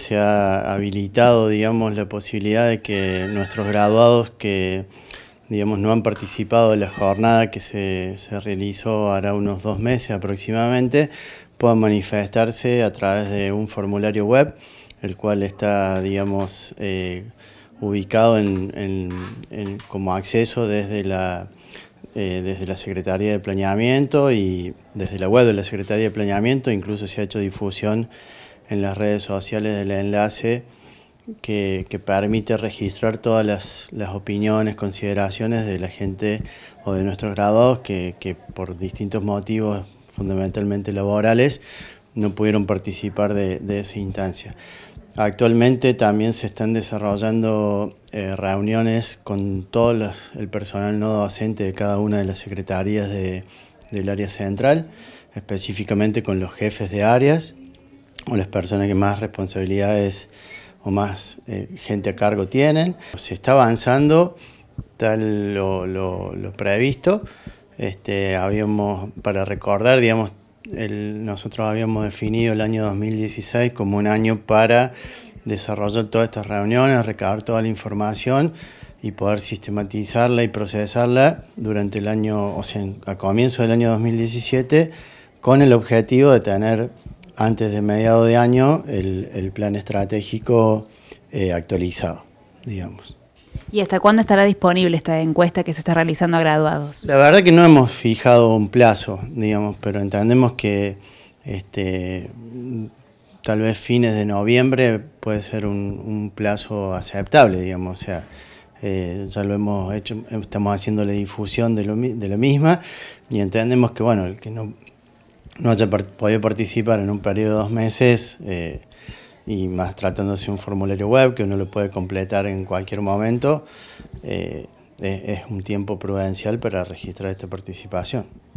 se ha habilitado, digamos, la posibilidad de que nuestros graduados que, digamos, no han participado de la jornada que se, realizó ahora unos dos meses aproximadamente, puedan manifestarse a través de un formulario web, el cual está, digamos, eh, ubicado como acceso desde la, eh, desde la Secretaría de Planeamiento y desde la web de la Secretaría de Planeamiento, incluso se ha hecho difusión en las redes sociales del enlace que, permite registrar todas las, opiniones, consideraciones de la gente o de nuestros graduados que, por distintos motivos, fundamentalmente laborales, no pudieron participar de, esa instancia. Actualmente también se están desarrollando eh, reuniones con todo el personal no docente de cada una de las secretarías del área central, específicamente con los jefes de áreas o las personas que más responsabilidades o más eh, gente a cargo tienen. Se está avanzando tal lo, previsto. Este, habíamos, para recordar, digamos, nosotros habíamos definido el año 2016 como un año para desarrollar todas estas reuniones, recabar toda la información y poder sistematizarla y procesarla durante el año, o sea, a comienzo del año 2017, con el objetivo de tener antes de mediado de año el, plan estratégico eh, actualizado, digamos. ¿Y hasta cuándo estará disponible esta encuesta que se está realizando a graduados? La verdad que no hemos fijado un plazo, digamos, pero entendemos que este, tal vez fines de noviembre puede ser un, plazo aceptable, digamos, o sea, eh, ya lo hemos hecho, estamos haciendo la difusión de, lo, de la misma y entendemos que, bueno, el que no, no haya podido participar en un periodo de dos meses eh, y más tratándose de un formulario web que uno lo puede completar en cualquier momento, eh, es un tiempo prudencial para registrar esta participación.